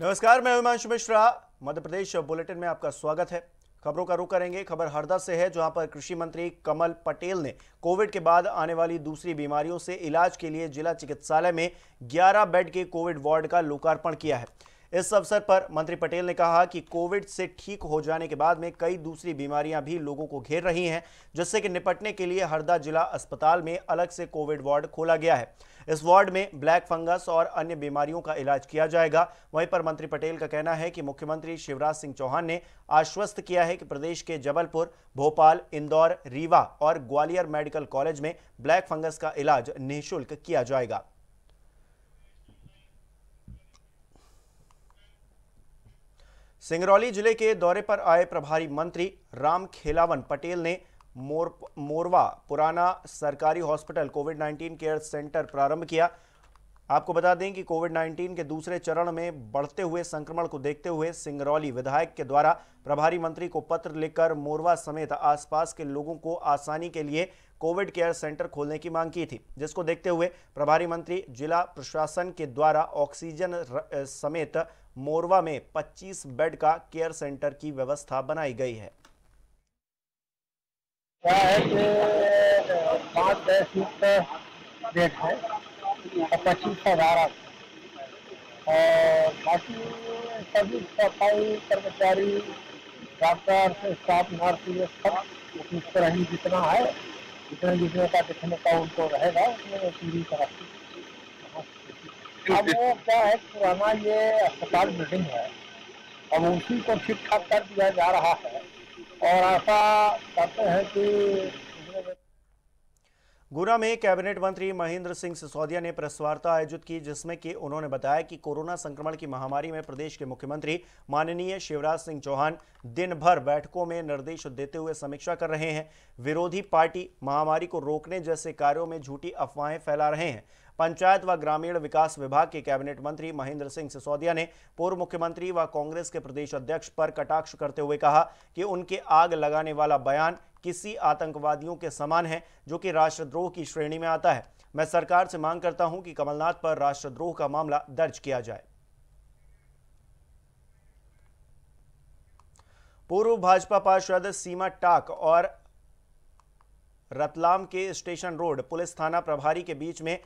नमस्कार मैं हिमांशु मिश्रा मध्य प्रदेश बुलेटिन में आपका स्वागत है खबरों का रुख करेंगे खबर हरदा से है जहां पर कृषि मंत्री कमल पटेल ने कोविड के बाद आने वाली दूसरी बीमारियों से इलाज के लिए जिला चिकित्सालय में 11 बेड के कोविड वार्ड का लोकार्पण किया है इस अवसर पर मंत्री पटेल ने कहा कि कोविड से ठीक हो जाने के बाद में कई दूसरी बीमारियां भी लोगों को घेर रही हैं जिससे कि निपटने के लिए हरदा जिला अस्पताल में अलग से कोविड वार्ड खोला गया है इस वार्ड में ब्लैक फंगस और अन्य बीमारियों का इलाज किया जाएगा वहीं पर मंत्री पटेल का कहना है कि मुख्यमंत्री शिवराज सिंह चौहान ने आश्वस्त किया है कि प्रदेश के जबलपुर भोपाल इंदौर रीवा और ग्वालियर मेडिकल कॉलेज में ब्लैक फंगस का इलाज निःशुल्क किया जाएगा सिंगरौली जिले के दौरे पर आए प्रभारी मंत्री राम खेलावन पटेल ने मोर मोरवा पुराना सरकारी हॉस्पिटल कोविड 19 केयर सेंटर प्रारंभ किया आपको बता दें कि कोविड 19 के दूसरे चरण में बढ़ते हुए संक्रमण को देखते हुए सिंगरौली विधायक के द्वारा प्रभारी मंत्री को पत्र लिखकर मोरवा समेत आसपास के लोगों को आसानी के लिए कोविड केयर सेंटर खोलने की मांग की थी जिसको देखते हुए प्रभारी मंत्री जिला प्रशासन के द्वारा ऑक्सीजन समेत मोरवा में 25 बेड का केयर सेंटर की व्यवस्था बनाई गई है क्या है कि पाँच छः बेड है और पच्चीस सौ बारह और बाकी सभी सफाई कर्मचारी डॉक्टर से स्टाफ नर्स ये सब उस तरह जितना है जितने जितने का दिखने का उनको रहेगा उसमें पूरी तरह से अब वो क्या है पुराना ये अस्पताल बिल्डिंग है अब उसी को ठीक ठाक कर दिया जा रहा है और ऐसा कहते हैं कि गुना में कैबिनेट मंत्री महेंद्र सिंह सिसोदिया ने प्रेस वार्ता आयोजित की जिसमें कि उन्होंने बताया कि कोरोना संक्रमण की महामारी में प्रदेश के मुख्यमंत्री माननीय शिवराज सिंह चौहान दिन भर बैठकों में निर्देश देते हुए समीक्षा कर रहे हैं विरोधी पार्टी महामारी को रोकने जैसे कार्यों में झूठी अफवाहें फैला रहे हैं पंचायत व ग्रामीण विकास विभाग के कैबिनेट मंत्री महेंद्र सिंह सिसोदिया ने पूर्व मुख्यमंत्री व कांग्रेस के प्रदेश अध्यक्ष पर कटाक्ष करते हुए कहा कि उनके आग लगाने वाला बयान किसी आतंकवादियों के समान है जो कि राष्ट्रद्रोह की श्रेणी में आता है मैं सरकार से मांग करता हूं कि कमलनाथ पर राष्ट्रद्रोह का मामला दर्ज किया जाए पूर्व भाजपा पार्षद सीमा टाक और रतलाम के स्टेशन रोड पुलिस थाना प्रभारी के बीच में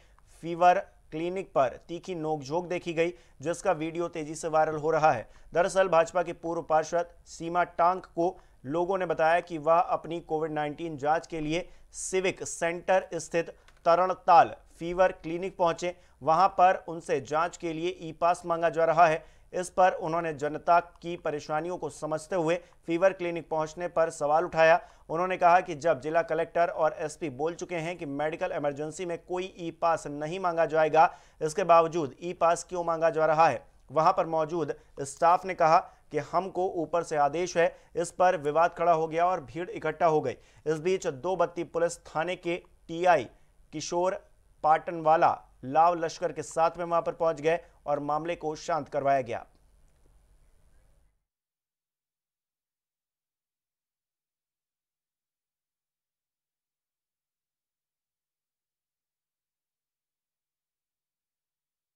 फीवर क्लिनिक पर तीखी नोकझोंक देखी गई जिसका वीडियो तेजी से वायरल हो रहा है दरअसल भाजपा के पूर्व पार्षद सीमा टांग को लोगों ने बताया कि वह अपनी कोविड 19 जांच के लिए सिविक सेंटर स्थित तरणताल फीवर क्लिनिक पहुंचे वहां पर उनसे जांच के लिए ई पास मांगा जा रहा है इस पर उन्होंने जनता की परेशानियों को समझते हुए फीवर क्लिनिक पहुंचने पर सवाल उठाया उन्होंने कहा कि जब जिला कलेक्टर और एसपी बोल चुके हैं कि मेडिकल इमरजेंसी में कोई ई पास नहीं मांगा जाएगा इसके बावजूद ई पास क्यों मांगा जा रहा है वहां पर मौजूद स्टाफ ने कहा कि हमको ऊपर से आदेश है इस पर विवाद खड़ा हो गया और भीड़ इकट्ठा हो गई इस बीच दो बत्ती पुलिस थाने के टीआई किशोर पाटनवाला लाव लश्कर के साथ में वहां पर पहुंच गए और मामले को शांत करवाया गया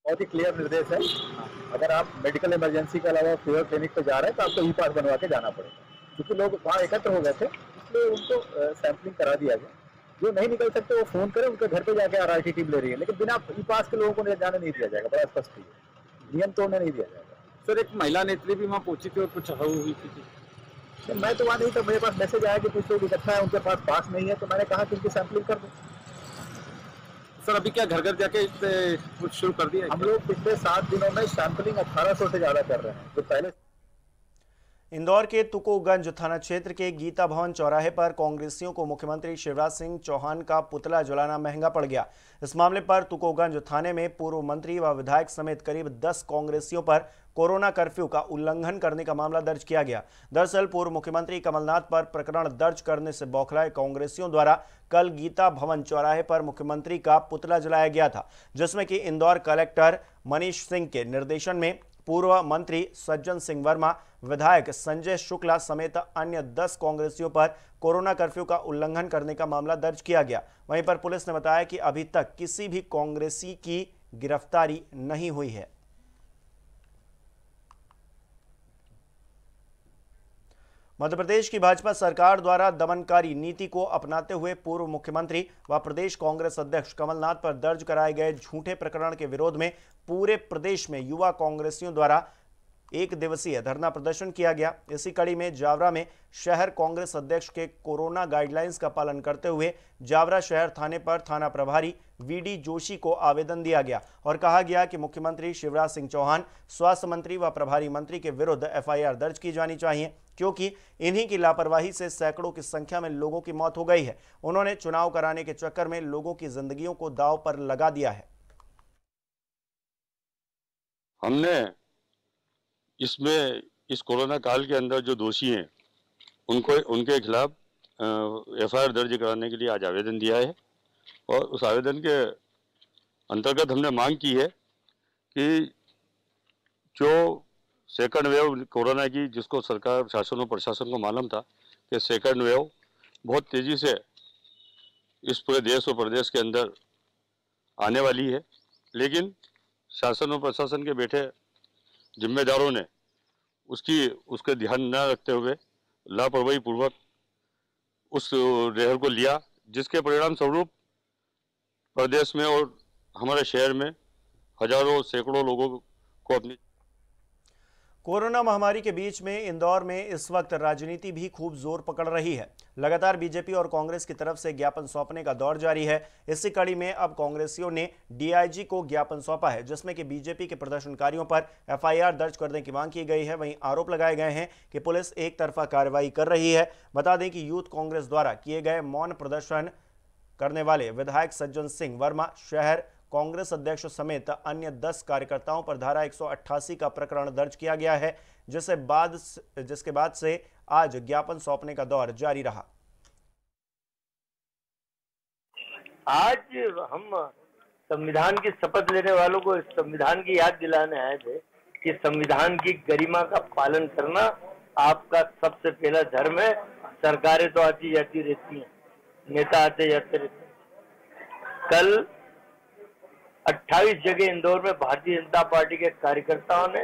बहुत ही क्लियर निर्देश है अगर आप मेडिकल इमरजेंसी के अलावा फीवर क्लिनिक पर जा रहे हैं तो आपको ई पास बनवा के जाना पड़ेगा क्योंकि लोग वहाँ एकत्र हो गए थे इसलिए उनको सैंपलिंग करा दिया गया जो नहीं निकल सकते वो फोन करें उनके घर पे जाके आर आई टीम ले रही है लेकिन बिना ई पास के लोगों को जाने नहीं दिया जाएगा बड़ा स्पष्ट है नियम तोड़ने नहीं दिया जाएगा सर एक महिला नेत्री भी वहाँ पहुंची थी और कुछ हवा हुई थी मैं तो वहाँ नहीं था मेरे पास मैसेज आया कि कुछ लोग इकट्ठा है उनके पास पास नहीं है तो मैंने कहा कि उनकी सैम्पलिंग कर दो सर अभी क्या घर घर जाके कुछ शुरू कर दिया हम लोग पिछले सात दिनों में सैम्पलिंग अठारह सौ से ज़्यादा कर रहे हैं जो पहले इंदौर के तुकोगंज थाना क्षेत्र के गीता भवन चौराहे पर कांग्रेसियों को मुख्यमंत्री शिवराज सिंह चौहान का पुतला जलाना महंगा पड़ गया इस मामले पर तुकोगंज थाने में पूर्व मंत्री व विधायक समेत करीब 10 कांग्रेसियों पर कोरोना कर्फ्यू का उल्लंघन करने का मामला दर्ज किया गया दरअसल पूर्व मुख्यमंत्री कमलनाथ पर प्रकरण दर्ज करने से बौखलाए कांग्रेसियों द्वारा कल गीता भवन चौराहे पर मुख्यमंत्री का पुतला जलाया गया था जिसमें कि इंदौर कलेक्टर मनीष सिंह के निर्देशन में पूर्व मंत्री सज्जन सिंह वर्मा विधायक संजय शुक्ला समेत अन्य 10 कांग्रेसियों पर कोरोना कर्फ्यू का उल्लंघन करने का मामला दर्ज किया गया वहीं पर पुलिस ने बताया कि अभी तक किसी भी कांग्रेसी की गिरफ्तारी नहीं हुई है मध्य प्रदेश की भाजपा सरकार द्वारा दमनकारी नीति को अपनाते हुए पूर्व मुख्यमंत्री व प्रदेश कांग्रेस अध्यक्ष कमलनाथ पर दर्ज कराए गए झूठे प्रकरण के विरोध में पूरे प्रदेश में युवा कांग्रेसियों द्वारा एक दिवसीय धरना प्रदर्शन किया गया इसी कड़ी में जावरा में शहर कांग्रेस अध्यक्ष के कोरोना गाइडलाइंस का पालन करते हुए जावरा शहर थाने पर थाना प्रभारी वीडी जोशी को आवेदन दिया गया और कहा गया कि मुख्यमंत्री शिवराज सिंह चौहान स्वास्थ्य मंत्री व प्रभारी मंत्री के विरुद्ध एफआईआर दर्ज की जानी चाहिए क्योंकि इन्हीं की लापरवाही से सैकड़ों की संख्या में लोगों की मौत हो गई है उन्होंने चुनाव कराने के चक्कर में लोगों की जिंदगियों को दाव पर लगा दिया है हमने इसमें इस कोरोना काल के अंदर जो दोषी हैं उनको उनके खिलाफ एफ दर्ज कराने के लिए आज आवेदन दिया है और उस आवेदन के अंतर्गत हमने मांग की है कि जो सेकंड वेव कोरोना की जिसको सरकार शासन और प्रशासन को मालूम था कि सेकंड वेव बहुत तेज़ी से इस पूरे देश और प्रदेश के अंदर आने वाली है लेकिन शासन और प्रशासन के बैठे जिम्मेदारों ने उसकी उसके ध्यान न रखते हुए लापरवाही पूर्वक उस लहर को लिया जिसके परिणाम स्वरूप प्रदेश में और हमारे शहर में हजारों सैकड़ों लोगों को अपनी कोरोना महामारी के बीच में इंदौर में इस वक्त राजनीति भी खूब जोर पकड़ रही है लगातार बीजेपी और कांग्रेस की तरफ से ज्ञापन सौंपने का दौर जारी है इसी कड़ी में अब कांग्रेसियों ने डीआईजी को ज्ञापन सौंपा है जिसमें कि बीजेपी के प्रदर्शनकारियों पर एफआईआर दर्ज करने की मांग की गई है वहीं आरोप लगाए गए हैं कि पुलिस एक तरफा कार्रवाई कर रही है बता दें कि यूथ कांग्रेस द्वारा किए गए मौन प्रदर्शन करने वाले विधायक सज्जन सिंह वर्मा शहर कांग्रेस अध्यक्ष समेत अन्य 10 कार्यकर्ताओं पर धारा 188 का प्रकरण दर्ज किया गया है जिसे बाद जिसके बाद से आज ज्ञापन सौंपने का दौर जारी रहा आज हम संविधान की शपथ लेने वालों को संविधान की याद दिलाने आए थे कि संविधान की गरिमा का पालन करना आपका सबसे पहला धर्म है सरकारें तो आती जाती रहती हैं नेता आते जाते रहते हैं कल 28 जगह इंदौर में भारतीय जनता पार्टी के कार्यकर्ताओं ने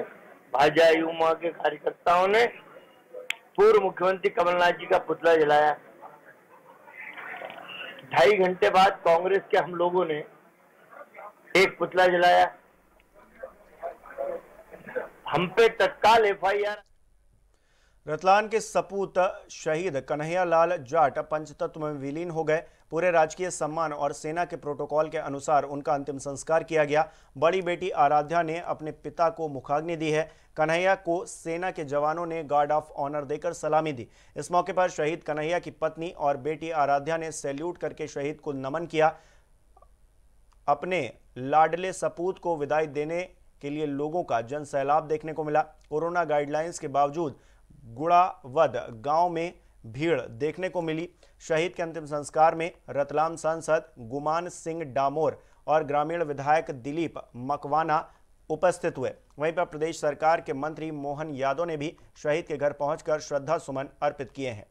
भाजपा युवा के कार्यकर्ताओं ने पूर्व मुख्यमंत्री कमलनाथ जी का पुतला जलाया ढाई घंटे बाद कांग्रेस के हम लोगों ने एक पुतला जलाया हम पे तत्काल एफआईआर रतलान के सपूत शहीद कन्हैयालाल जाट पंचतत्व में विलीन हो गए पूरे राजकीय सम्मान और सेना के प्रोटोकॉल के अनुसार उनका अंतिम संस्कार किया गया बड़ी बेटी आराध्या ने अपने पिता को मुखाग्नि दी है कन्हैया को सेना के जवानों ने गार्ड ऑफ ऑनर देकर सलामी दी इस मौके पर शहीद कन्हैया की पत्नी और बेटी आराध्या ने सैल्यूट करके शहीद को नमन किया अपने लाडले सपूत को विदाई देने के लिए लोगों का जन सैलाब देखने को मिला कोरोना गाइडलाइंस के बावजूद गुड़ावद गांव में भीड़ देखने को मिली शहीद के अंतिम संस्कार में रतलाम सांसद गुमान सिंह डामोर और ग्रामीण विधायक दिलीप मकवाना उपस्थित हुए वहीं पर प्रदेश सरकार के मंत्री मोहन यादव ने भी शहीद के घर पहुंचकर श्रद्धा सुमन अर्पित किए हैं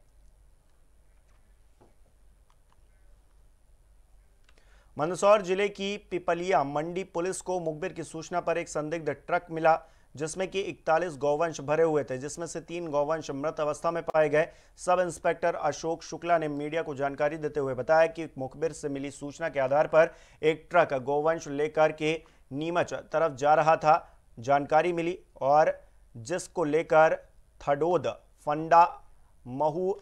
मंदसौर जिले की पिपलिया मंडी पुलिस को मुखबिर की सूचना पर एक संदिग्ध ट्रक मिला जिसमें कि 41 गौवंश भरे हुए थे जिसमें से तीन गौवंश मृत अवस्था में पाए गए सब इंस्पेक्टर अशोक शुक्ला ने मीडिया को जानकारी देते हुए बताया कि मुखबिर से मिली सूचना के आधार पर एक ट्रक गौवंश लेकर के नीमच तरफ जा रहा था जानकारी मिली और जिसको लेकर थडोद फंडा महू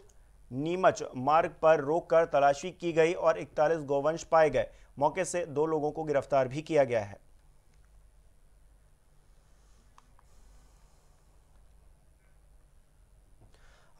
नीमच मार्ग पर रोककर तलाशी की गई और इकतालीस गौवंश पाए गए मौके से दो लोगों को गिरफ्तार भी किया गया है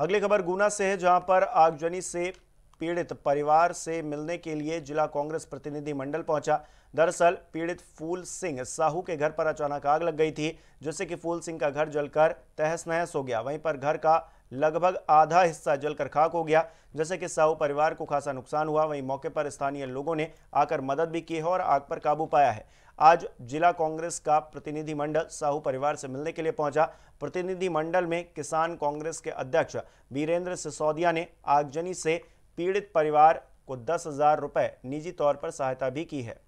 अगली खबर गुना से है जहां पर आगजनी से पीड़ित परिवार से मिलने के लिए जिला कांग्रेस प्रतिनिधि मंडल पहुंचा दरअसल पीड़ित फूल सिंह साहू के घर पर अचानक आग लग गई थी जिससे कि फूल सिंह का घर जलकर तहस नहस हो गया वहीं पर घर का लगभग आधा हिस्सा जलकर खाक हो गया जैसे कि साहू परिवार को खासा नुकसान हुआ वहीं मौके पर स्थानीय लोगों ने आकर मदद भी की है और आग पर काबू पाया है आज जिला कांग्रेस का प्रतिनिधिमंडल साहू परिवार से मिलने के लिए पहुंचा प्रतिनिधिमंडल में किसान कांग्रेस के अध्यक्ष वीरेंद्र सिसोदिया ने आगजनी से पीड़ित परिवार को दस हजार रुपए निजी तौर पर सहायता भी की है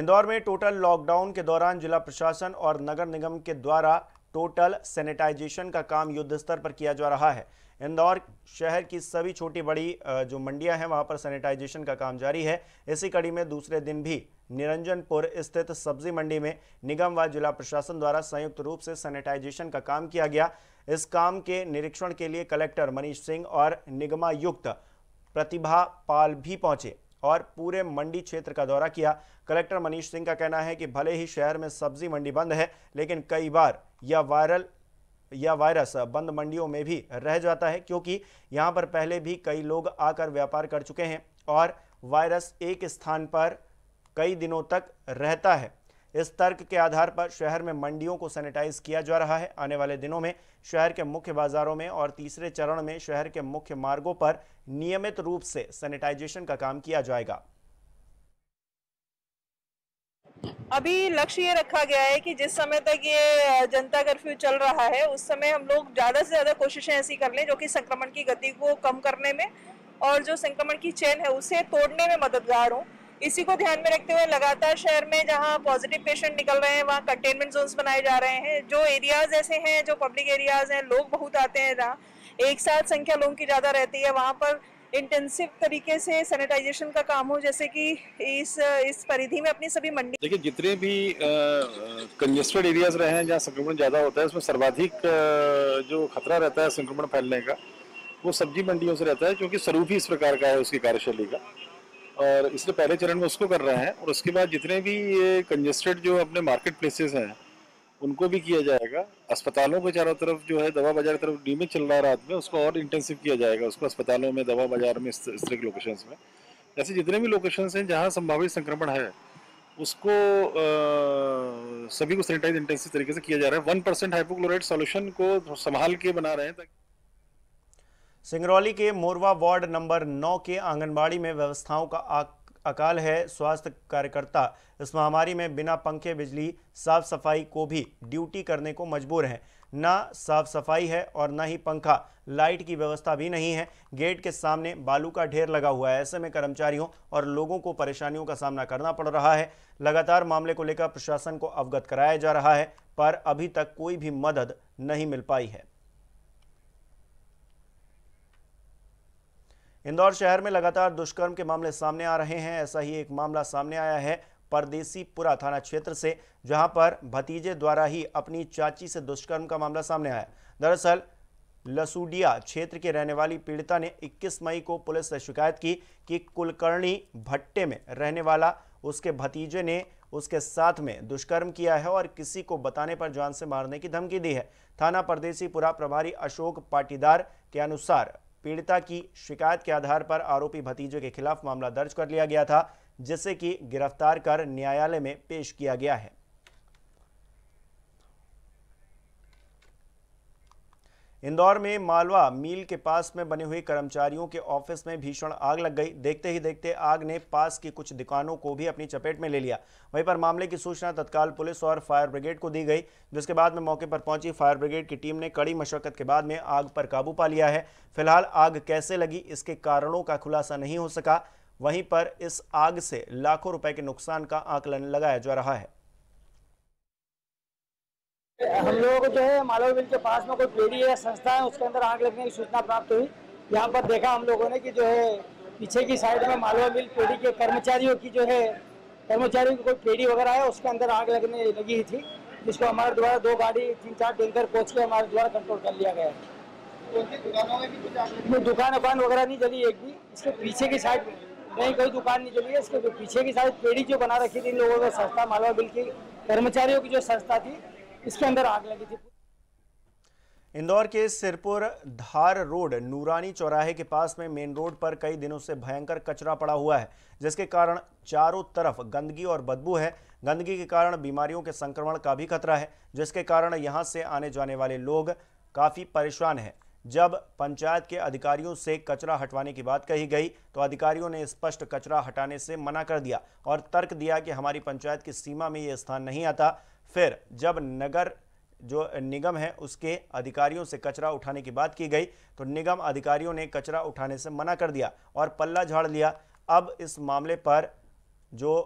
इंदौर में टोटल लॉकडाउन के दौरान जिला प्रशासन और नगर निगम के द्वारा टोटल सैनिटाइजेशन का काम युद्ध स्तर पर किया जा रहा है इंदौर शहर की सभी छोटी बड़ी जो मंडियां हैं वहां पर सैनिटाइजेशन का काम जारी है इसी कड़ी में दूसरे दिन भी निरंजनपुर स्थित सब्जी मंडी में निगम व जिला प्रशासन द्वारा संयुक्त रूप से सैनिटाइजेशन का काम किया गया इस काम के निरीक्षण के लिए कलेक्टर मनीष सिंह और निगमायुक्त प्रतिभा पाल भी पहुंचे और पूरे मंडी क्षेत्र का दौरा किया कलेक्टर मनीष सिंह का कहना है कि भले ही शहर में सब्जी मंडी बंद है लेकिन कई बार यह वायरल यह वायरस बंद मंडियों में भी रह जाता है क्योंकि यहाँ पर पहले भी कई लोग आकर व्यापार कर चुके हैं और वायरस एक स्थान पर कई दिनों तक रहता है इस तर्क के आधार पर शहर में मंडियों को सैनिटाइज किया जा रहा है आने वाले दिनों में शहर के मुख्य बाजारों में और तीसरे चरण में शहर के मुख्य मार्गों पर नियमित रूप से सैनिटाइजेशन का काम किया जाएगा अभी लक्ष्य ये रखा गया है कि जिस समय तक ये जनता कर्फ्यू चल रहा है उस समय हम लोग ज़्यादा से ज़्यादा कोशिशें ऐसी कर लें जो कि संक्रमण की गति को कम करने में और जो संक्रमण की चेन है उसे तोड़ने में मददगार हों इसी को ध्यान में रखते हुए लगातार शहर में जहाँ पॉजिटिव पेशेंट निकल रहे हैं वहाँ कंटेनमेंट जोन्स बनाए जा रहे हैं जो एरियाज ऐसे हैं जो पब्लिक एरियाज हैं लोग बहुत आते हैं जहाँ एक साथ संख्या लोगों की ज़्यादा रहती है वहाँ पर इंटेंसिव तरीके से सैनिटाइजेशन का काम हो जैसे कि इस इस परिधि में अपनी सभी मंडी देखिए जितने भी कंजेस्टेड एरियाज रहे हैं जहाँ संक्रमण ज़्यादा होता है उसमें सर्वाधिक जो खतरा रहता है संक्रमण फैलने का वो सब्जी मंडियों से रहता है क्योंकि स्वरूप ही इस प्रकार का है उसकी कार्यशैली का और इसलिए पहले चरण में उसको कर रहे हैं और उसके बाद जितने भी ये कंजेस्टेड जो अपने मार्केट प्लेसेस हैं उनको भी किया जाएगा अस्पतालों के चारों तरफ जो है दवा बाजार तरफ डीमेज चल रहा है रात में उसको और इंटेंसिव किया जाएगा उसको अस्पतालों में दवा बाजार में इस तरह के लोकेशंस में ऐसे जितने भी लोकेशंस हैं जहाँ संभावित संक्रमण है उसको आ, सभी को सैनिटाइज इंटेंसिव तरीके से किया जा रहा है वन परसेंट हाइपोक्लोराइड सोल्यूशन को संभाल के बना रहे हैं ताकि सिंगरौली के मोरवा वार्ड नंबर 9 के आंगनबाड़ी में व्यवस्थाओं का अकाल है स्वास्थ्य कार्यकर्ता इस महामारी में बिना पंखे बिजली साफ सफाई को भी ड्यूटी करने को मजबूर हैं ना साफ सफाई है और ना ही पंखा लाइट की व्यवस्था भी नहीं है गेट के सामने बालू का ढेर लगा हुआ है ऐसे में कर्मचारियों और लोगों को परेशानियों का सामना करना पड़ रहा है लगातार मामले को लेकर प्रशासन को अवगत कराया जा रहा है पर अभी तक कोई भी मदद नहीं मिल पाई है इंदौर शहर में लगातार दुष्कर्म के मामले सामने आ रहे हैं ऐसा ही एक मामला सामने आया है परदेसीपुरा थाना क्षेत्र से जहां पर भतीजे द्वारा ही अपनी चाची से दुष्कर्म का मामला सामने आया दरअसल लसुडिया क्षेत्र के रहने वाली पीड़िता ने 21 मई को पुलिस से शिकायत की कि कुलकर्णी भट्टे में रहने वाला उसके भतीजे ने उसके साथ में दुष्कर्म किया है और किसी को बताने पर जान से मारने की धमकी दी है थाना परदेसीपुरा प्रभारी अशोक पाटीदार के अनुसार पीड़िता की शिकायत के आधार पर आरोपी भतीजे के खिलाफ मामला दर्ज कर लिया गया था जिसे कि गिरफ्तार कर न्यायालय में पेश किया गया है इंदौर में मालवा मील के पास में बने हुए कर्मचारियों के ऑफिस में भीषण आग लग गई देखते ही देखते आग ने पास की कुछ दुकानों को भी अपनी चपेट में ले लिया वहीं पर मामले की सूचना तत्काल पुलिस और फायर ब्रिगेड को दी गई जिसके बाद में मौके पर पहुंची फायर ब्रिगेड की टीम ने कड़ी मशक्कत के बाद में आग पर काबू पा लिया है फिलहाल आग कैसे लगी इसके कारणों का खुलासा नहीं हो सका वहीं पर इस आग से लाखों रुपए के नुकसान का आकलन लगाया जा रहा है हम लोगों को जो है मालवा बिल के पास में कोई पेड़ी या संस्था है उसके अंदर आग लगने की सूचना प्राप्त हुई यहाँ पर देखा हम लोगों ने कि जो है पीछे की साइड में मालवा मिल पेढ़ी के कर्मचारियों की जो है कर्मचारियों की कोई पेढ़ी वगैरह है उसके अंदर आग लगने लगी थी जिसको हमारे द्वारा दो गाड़ी तीन चार टेंकर पहुँच के हमारे द्वारा कंट्रोल कर लिया गया है दुकान वकान वगैरह नहीं जली एक भी इसके पीछे की साइड नहीं कोई दुकान नहीं जली है इसके पीछे की साइड पेड़ी जो बना रखी थी इन लोगों को संस्था मालवा बिल की कर्मचारियों की जो संस्था थी इसके अंदर आग लगी थी इंदौर के सिरपुर धार रोड नूरानी चौराहे के पास में मेन रोड पर कई दिनों से भयंकर कचरा पड़ा हुआ है जिसके कारण चारों तरफ गंदगी और बदबू है गंदगी के कारण बीमारियों के संक्रमण का भी खतरा है जिसके कारण यहां से आने जाने वाले लोग काफ़ी परेशान हैं जब पंचायत के अधिकारियों से कचरा हटवाने की बात कही गई तो अधिकारियों ने स्पष्ट कचरा हटाने से मना कर दिया और तर्क दिया कि हमारी पंचायत की सीमा में ये स्थान नहीं आता फिर जब नगर जो निगम है उसके अधिकारियों से कचरा उठाने की बात की गई तो निगम अधिकारियों ने कचरा उठाने से मना कर दिया और पल्ला झाड़ लिया अब इस मामले पर जो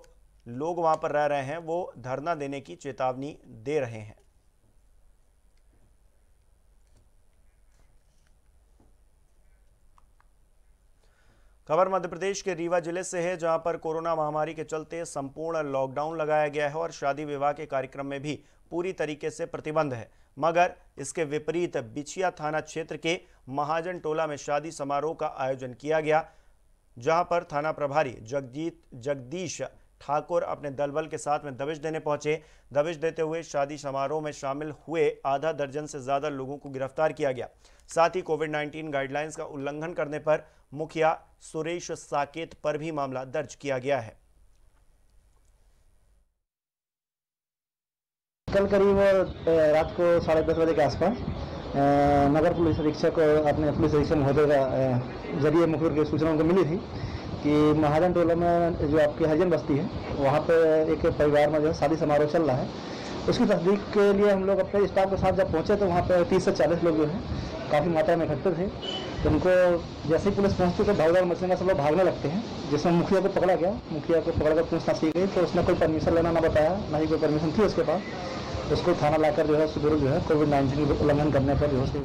लोग वहाँ पर रह रहे हैं वो धरना देने की चेतावनी दे रहे हैं खबर मध्य प्रदेश के रीवा जिले से है जहां पर कोरोना महामारी के चलते संपूर्ण लॉकडाउन लगाया गया है और शादी विवाह के कार्यक्रम में भी पूरी तरीके से प्रतिबंध है मगर इसके विपरीत बिछिया थाना क्षेत्र के महाजन टोला में शादी समारोह का आयोजन किया गया जहां पर थाना प्रभारी जगजीत जगदीश ठाकुर अपने दलबल के साथ में दबिश देने पहुंचे दबिश देते हुए शादी समारोह में शामिल हुए आधा दर्जन से ज़्यादा लोगों को गिरफ्तार किया गया साथ ही कोविड 19 गाइडलाइंस का उल्लंघन करने पर मुखिया सुरेश साकेत पर भी मामला दर्ज किया गया है कल करीब रात को साढ़े दस बजे के आसपास नगर पुलिस अधीक्षक और अपने पुलिस अधीक्षक महोदय का जरिए मुखर के सूचना उनको मिली थी कि महाजन टोला में जो आपकी हरिजन बस्ती है वहाँ पे एक परिवार में जो है शादी समारोह चल रहा है उसकी तस्दीक के लिए हम लोग अपने स्टाफ के साथ जब पहुँचे तो वहाँ पर तीस से चालीस लोग जो हैं काफ़ी मात्रा में इकट्ठे थे तो उनको जैसे ही पुलिस पहुंचती तो भागदौड़ मचने का सब लोग भागने लगते हैं जिसमें मुखिया को पकड़ा गया मुखिया को पकड़कर पूछताछ की गई तो उसने कोई परमिशन लेना ना बताया ना ही कोई परमिशन थी उसके पास उसको थाना लाकर जो है सुदूर जो है कोविड नाइन्टीन उल्लंघन करने पर जो है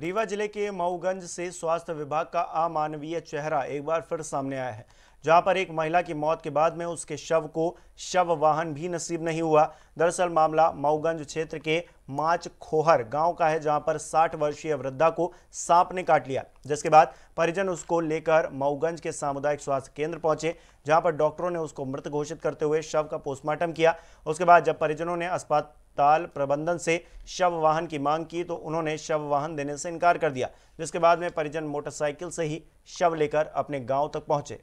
रीवा जिले के मऊगंज से स्वास्थ्य विभाग का अमानवीय चेहरा एक बार फिर सामने आया है जहां पर एक महिला की मौत के बाद में उसके शव को शव वाहन भी नसीब नहीं हुआ दरअसल मामला मऊगंज क्षेत्र के माच खोहर गांव का है जहां पर 60 वर्षीय वृद्धा को सांप ने काट लिया जिसके बाद परिजन उसको लेकर मऊगंज के सामुदायिक स्वास्थ्य केंद्र पहुंचे जहां पर डॉक्टरों ने उसको मृत घोषित करते हुए शव का पोस्टमार्टम किया उसके बाद जब परिजनों ने अस्पताल ताल प्रबंधन से शव वाहन की मांग की तो उन्होंने शव वाहन देने से इनकार कर दिया जिसके बाद में परिजन मोटरसाइकिल से ही शव लेकर अपने गांव तक पहुंचे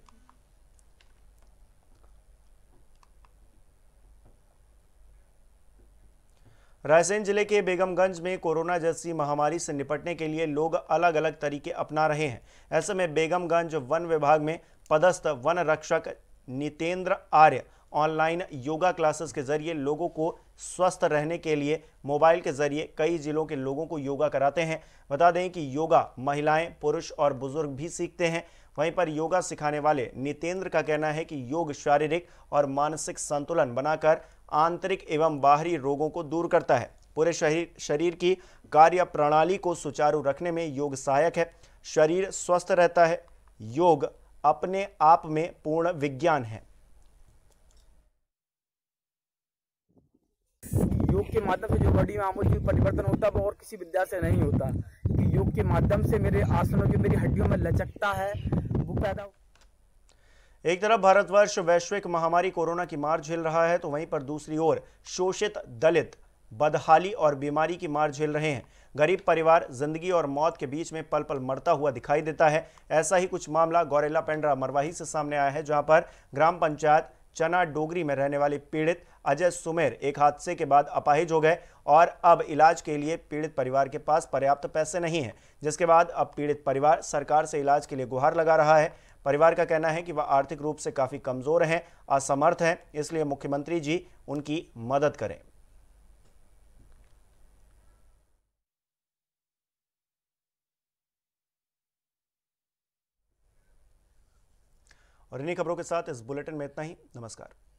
रायसेन जिले के बेगमगंज में कोरोना जैसी महामारी से निपटने के लिए लोग अलग अलग तरीके अपना रहे हैं ऐसे में बेगमगंज वन विभाग में पदस्थ वन रक्षक नितेंद्र आर्य ऑनलाइन योगा क्लासेस के जरिए लोगों को स्वस्थ रहने के लिए मोबाइल के जरिए कई जिलों के लोगों को योगा कराते हैं बता दें कि योगा महिलाएं पुरुष और बुजुर्ग भी सीखते हैं वहीं पर योगा सिखाने वाले नितेंद्र का कहना है कि योग शारीरिक और मानसिक संतुलन बनाकर आंतरिक एवं बाहरी रोगों को दूर करता है पूरे शरीर शरीर की कार्य प्रणाली को सुचारू रखने में योग सहायक है शरीर स्वस्थ रहता है योग अपने आप में पूर्ण विज्ञान है योग के माध्यम से जो बॉडी में आमूल परिवर्तन होता है वो और किसी विद्या से नहीं होता योग के माध्यम से मेरे आसनों की मेरी हड्डियों में लचकता है वो पैदा एक तरफ भारतवर्ष वैश्विक महामारी कोरोना की मार झेल रहा है तो वहीं पर दूसरी ओर शोषित दलित बदहाली और बीमारी की मार झेल रहे हैं गरीब परिवार जिंदगी और मौत के बीच में पल पल मरता हुआ दिखाई देता है ऐसा ही कुछ मामला गौरेला पेंड्रा मरवाही से सामने आया है जहां पर ग्राम पंचायत चना डोगरी में रहने वाले पीड़ित अजय सुमेर एक हादसे के बाद अपाहिज हो गए और अब इलाज के लिए पीड़ित परिवार के पास पर्याप्त पैसे नहीं हैं जिसके बाद अब पीड़ित परिवार सरकार से इलाज के लिए गुहार लगा रहा है परिवार का कहना है कि वह आर्थिक रूप से काफ़ी कमज़ोर हैं असमर्थ हैं इसलिए मुख्यमंत्री जी उनकी मदद करें और इन्हीं खबरों के साथ इस बुलेटिन में इतना ही नमस्कार